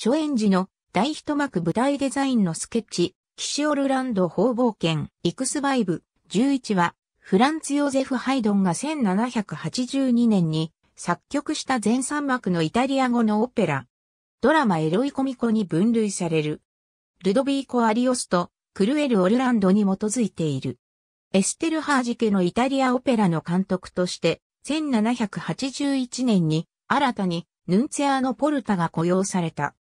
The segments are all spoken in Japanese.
初演時の大一幕舞台デザインのスケッチ、キシオルランド方冒険、イクスバイブ、11話、フランツ・ヨーゼフ・ハイドンが1782年に作曲した全三幕のイタリア語のオペラ。ドラマエロイコミコに分類される。ルドビーコ・アリオスとクルエル・オルランドに基づいている。エステル・ハージ家のイタリアオペラの監督として、1781年に新たにヌンツェアのポルタが雇用された。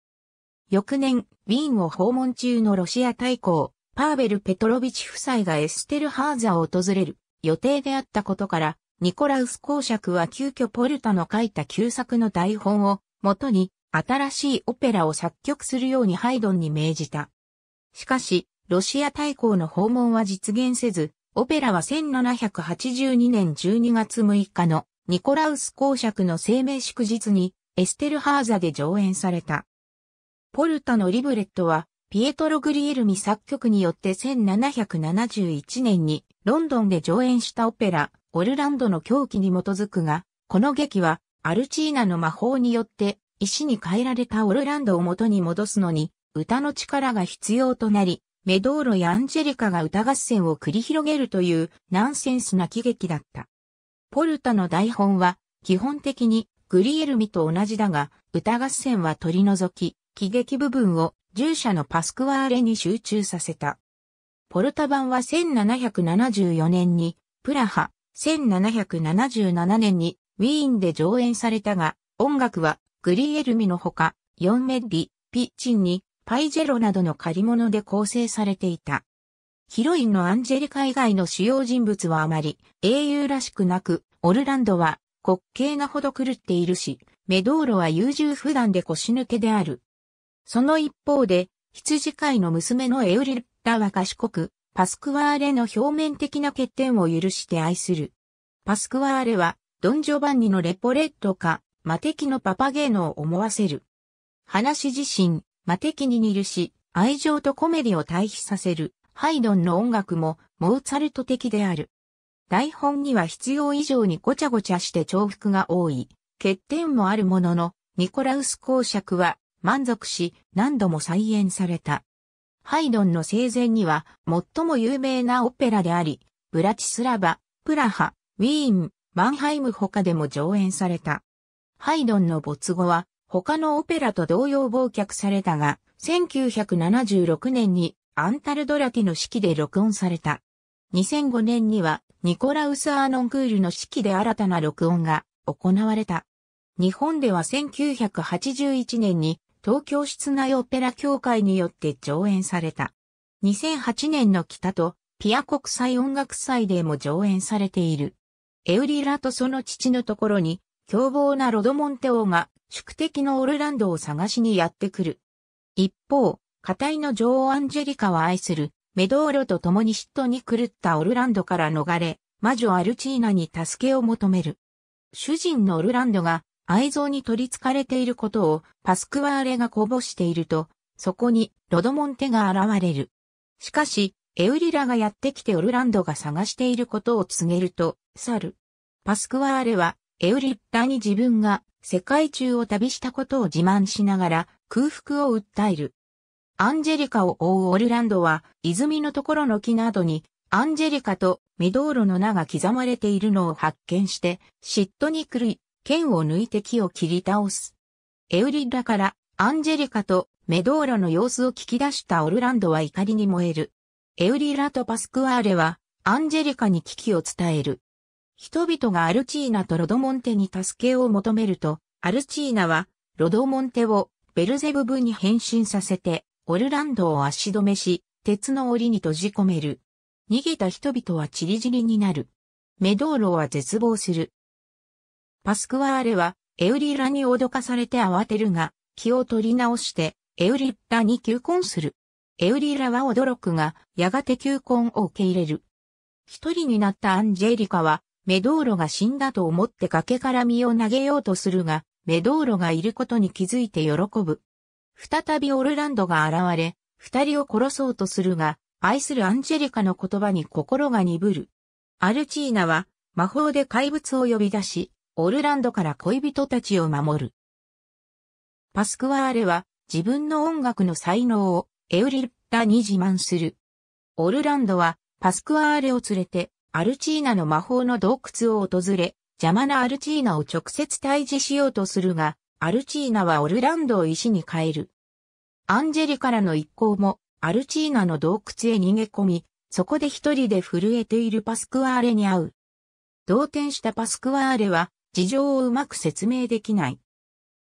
翌年、ウィーンを訪問中のロシア大公、パーベル・ペトロビチ夫妻がエステルハーザを訪れる予定であったことから、ニコラウス公爵は急遽ポルタの書いた旧作の台本を元に新しいオペラを作曲するようにハイドンに命じた。しかし、ロシア大公の訪問は実現せず、オペラは1782年12月6日のニコラウス公爵の生命祝日にエステルハーザで上演された。ポルタのリブレットは、ピエトロ・グリエルミ作曲によって1771年にロンドンで上演したオペラ、オルランドの狂気に基づくが、この劇はアルチーナの魔法によって石に変えられたオルランドを元に戻すのに歌の力が必要となり、メドーロやアンジェリカが歌合戦を繰り広げるというナンセンスな喜劇だった。ポルタの台本は基本的にグリエルミと同じだが歌合戦は取り除き、喜劇部分を従者のパスクワーレに集中させた。ポルタ版は1774年にプラハ、1777年にウィーンで上演されたが、音楽はグリエルミのほか、ヨンメッリ、ピッチンにパイジェロなどの借り物で構成されていた。ヒロインのアンジェリカ以外の主要人物はあまり英雄らしくなく、オルランドは滑稽なほど狂っているし、メドーロは優柔不断で腰抜けである。その一方で、羊飼いの娘のエウリッラは賢く、パスクワーレの表面的な欠点を許して愛する。パスクワーレは、ドンジョバンニのレポレットか、マテキのパパゲーノを思わせる。話自身、マテキに似るし、愛情とコメディを対比させる、ハイドンの音楽も、モーツァルト的である。台本には必要以上にごちゃごちゃして重複が多い、欠点もあるものの、ニコラウス公爵は満足し、何度も再演された。ハイドンの生前には、最も有名なオペラであり、ブラチスラバ、プラハ、ウィーン、マンハイム他でも上演された。ハイドンの没後は、他のオペラと同様忘却されたが、1976年にアンタルドラティの式で録音された。2005年にはニコラウス・アーノンクールの式で新たな録音が行われた。日本では1981年に東京室内オペラ協会によって上演された。2008年の北とピア国際音楽祭でも上演されている。エウリラとその父のところに、凶暴なロドモンテ王が宿敵のオルランドを探しにやってくる。一方、家体の女王アンジェリカは愛するメドーロと共に嫉妬に狂ったオルランドから逃れ、魔女アルチーナに助けを求める。主人のオルランドが愛憎に取り憑かれていることをパスクワーレがこぼしていると、そこにロドモンテが現れる。しかし、エウリラがやってきてオルランドが探していることを告げると、去る。パスクワーレは、エウリッラに自分が世界中を旅したことを自慢しながら空腹を訴える。アンジェリカを追うオルランドは、泉のところの木などに、アンジェリカとミドーロの名が刻まれているのを発見して、嫉妬に狂い、剣を抜いて木を切り倒す。エウリッラからアンジェリカとメドーラの様子を聞き出したオルランドは怒りに燃える。エウリラとパスクアーレはアンジェリカに危機を伝える。人々がアルチーナとロドモンテに助けを求めると、アルチーナはロドモンテをベルゼブブに変身させて、オルランドを足止めし、鉄の檻に閉じ込める。逃げた人々は散り散りになる。メドーロは絶望する。パスクワーレは、エウリラに脅かされて慌てるが、気を取り直して、エウリラに求婚する。エウリラは驚くが、やがて求婚を受け入れる。一人になったアンジェリカは、メドーロが死んだと思って崖から身を投げようとするが、メドーロがいることに気づいて喜ぶ。再びオルランドが現れ、二人を殺そうとするが、愛するアンジェリカの言葉に心が鈍る。アルチーナは、魔法で怪物を呼び出し、オルランドから恋人たちを守る。パスクワーレは自分の音楽の才能をエウリッタに自慢する。オルランドはパスクワーレを連れてアルチーナの魔法の洞窟を訪れ、邪魔なアルチーナを直接退治しようとするが、アルチーナはオルランドを石に変える。アンジェリからの一行もアルチーナの洞窟へ逃げ込み、そこで一人で震えているパスクワーレに会う。動転したパスクワーレは事情をうまく説明できない。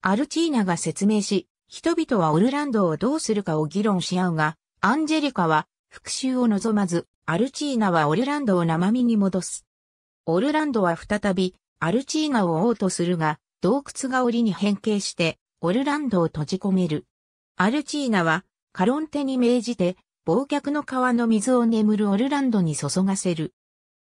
アルチーナが説明し、人々はオルランドをどうするかを議論し合うが、アンジェリカは復讐を望まず、アルチーナはオルランドを生身に戻す。オルランドは再び、アルチーナを追おうとするが、洞窟が檻に変形して、オルランドを閉じ込める。アルチーナは、カロンテに命じて、忘却の川の水を眠るオルランドに注がせる。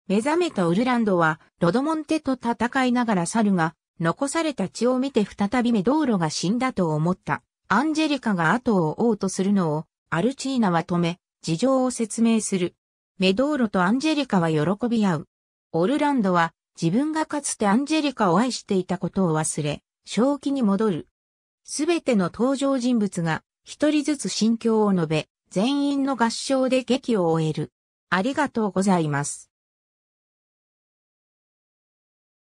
目覚めたウルランドは、ロドモンテと戦いながらるが、残された血を見て再びメドーロが死んだと思った。アンジェリカが後を追おうとするのを、アルチーナは止め、事情を説明する。メドーロとアンジェリカは喜び合う。オルランドは、自分がかつてアンジェリカを愛していたことを忘れ、正気に戻る。すべての登場人物が、一人ずつ心境を述べ、全員の合唱で劇を終える。ありがとうございます。